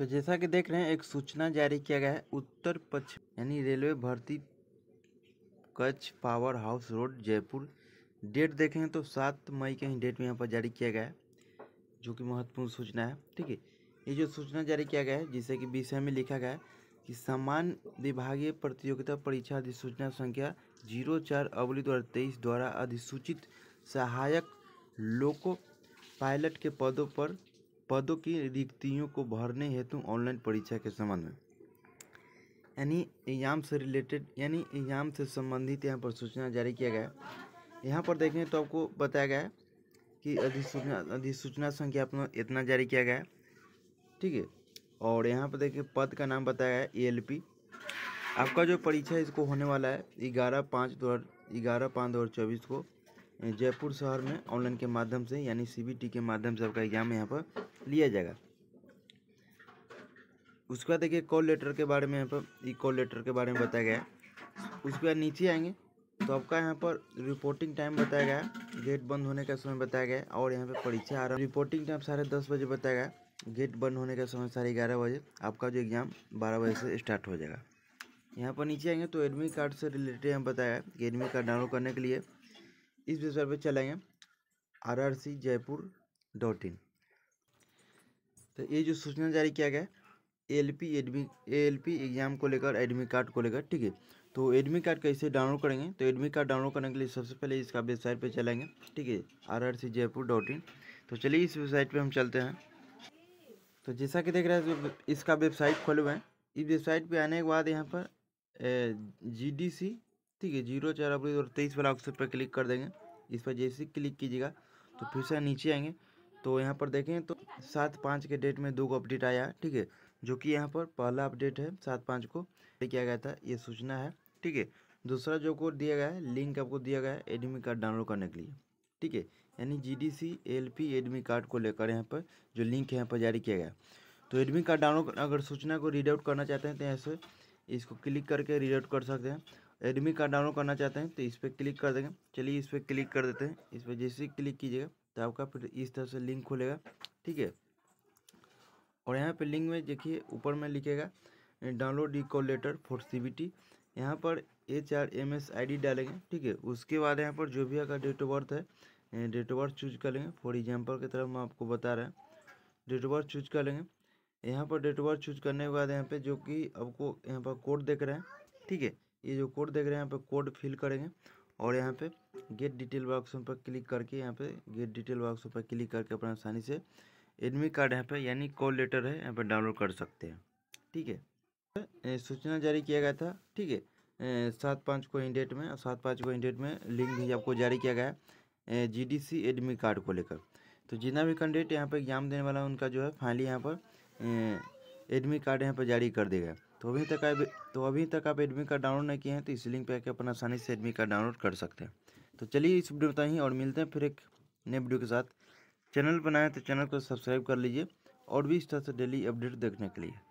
तो जैसा कि देख रहे हैं एक सूचना जारी किया गया है उत्तर पश्चिम यानी रेलवे भर्ती कच्छ power house road Jaipur date देखें तो सात मई के ही डेट में यहाँ पर जारी किया गया है जो कि महत्वपूर्ण सूचना है ठीक है ये जो सूचना जारी किया गया है जिसे कि विषय में लिखा गया है कि समान विभागीय प्रतियोगिता परीक्षा अधिसूचना संख्या जीरो चार अवली दो द्वारा अधिसूचित सहायक लोको पायलट के पदों पर पदों की रिक्तियों को भरने हेतु ऑनलाइन परीक्षा के संबंध में यानी एग्जाम से रिलेटेड यानी एग्जाम से संबंधित यहाँ पर सूचना जारी किया गया है यहाँ पर देखें तो आपको बताया गया है कि अधिसूचना अधिसूचना संख्या अपना इतना जारी किया गया है ठीक है और यहाँ पर देखें पद का नाम बताया गया है ए आपका जो परीक्षा इसको होने वाला है ग्यारह पाँच दो हज़ार ग्यारह पाँच दो हज़ार चौबीस को जयपुर शहर में ऑनलाइन के माध्यम से यानी सीबीटी के माध्यम से आपका एग्जाम यहाँ पर लिया जाएगा उसके बाद देखिए कॉल लेटर के बारे में यहाँ पर ई कॉल लेटर के बारे में बताया गया है उसके बाद नीचे आएंगे तो आपका यहाँ पर रिपोर्टिंग टाइम बताया गया है गेट बंद होने का समय बताया गया है और यहाँ पर परीक्षा आरंभ रिपोर्टिंग टाइम साढ़े दस बजे बताया गया गेट बंद होने का समय साढ़े ग्यारह बजे आपका जो एग्ज़ाम बारह बजे से स्टार्ट हो जाएगा यहाँ पर नीचे आएंगे तो एडमिट कार्ड से रिलेटेड यहाँ बताया गया कि एडमिट कार्ड डाउनलोड करने के लिए इस वेबसाइट पर चलेंगे R R C Jaipur dot in तो ये जो सूचना जारी किया गया L P admit L P exam को लेकर एडमिट कार्ड को लेकर ठीक है तो एडमिट कार्ड कैसे डाउनलोड करेंगे तो एडमिट कार्ड डाउनलोड करने के लिए सबसे पहले इसका वेबसाइट पे चलेंगे ठीक है R R C Jaipur dot in तो चलिए इस वेबसाइट पे हम चलते हैं तो जैसा कि देख रहे हैं इसका वेबसाइट खोले हुए हैं इस वेबसाइट पर आने के बाद यहाँ पर जी डी सी ठीक है जीरो चार अप्रैल और तेईस वाला ऑप्शन पर क्लिक कर देंगे इस पर जैसे क्लिक कीजिएगा तो फिर से नीचे आएंगे तो यहाँ पर देखें तो सात पाँच के डेट में दो अपडेट आया है ठीक है जो कि यहाँ पर पहला अपडेट है सात पाँच को किया गया था ये सूचना है ठीक है दूसरा जो को दिया गया है लिंक आपको दिया गया है एडमी कार्ड डाउनलोड करने के लिए ठीक है यानी G D C L P admit card को लेकर यहाँ पर जो लिंक है यहाँ पर जारी किया गया तो एडमी कार्ड डाउनलोड अगर सूचना को रीड आउट करना चाहते हैं तो ऐसे इसको क्लिक करके रीड आउट कर सकते हैं रेडमी का डाउनलोड करना चाहते हैं तो इस पर क्लिक कर देंगे चलिए इस पर क्लिक कर देते हैं इस पर जैसे ही क्लिक कीजिएगा तो आपका फिर इस तरह से लिंक खुलेगा ठीक है और यहाँ पे लिंक में देखिए ऊपर में लिखेगा download recall letter for C B T यहाँ पर H R M S I D डालेंगे ठीक है उसके बाद यहाँ पर जो भी आपका डेट ऑफ बर्थ है डेट ऑफ बर्थ चूज कर लेंगे फॉर एग्जाम्पल की तरफ मैं आपको बता रहा हूँ डेट ऑफ बर्थ चूज कर लेंगे यहाँ पर डेट ऑफ बर्थ चूज करने के बाद यहाँ पे जो कि आपको यहाँ पर कोड देख रहे हैं ठीक है ये जो कोड देख रहे हैं यहाँ पे कोड फिल करेंगे और यहाँ पे गेट डिटेल बॉक्स पर क्लिक करके यहाँ पे गेट डिटेल बॉक्स पर क्लिक करके अपना आसानी से एडमिट कार्ड यहाँ पे यानी कॉल लेटर है यहाँ पे डाउनलोड कर सकते हैं ठीक है सूचना जारी किया गया था ठीक है सात पाँच को इन डेट में और सात पाँच को इन डेट में लिंक भी आपको जारी किया गया है G D C admit card को लेकर तो जितना भी कैंडिडेट यहाँ पर एग्जाम देने वाला उनका जो है फाइनली यहाँ पर एडमिट कार्ड यहाँ पर जारी कर देगा तो अभी तक आप तो अभी तक आप एडमी का डाउनलोड नहीं किए हैं तो इस लिंक पे आके अपन आसानी से एडमी का डाउनलोड कर सकते हैं तो चलिए इस वीडियो में बताइए और मिलते हैं फिर एक नए वीडियो के साथ चैनल बनाए तो चैनल को सब्सक्राइब कर लीजिए और भी इस तरह से डेली अपडेट देखने के लिए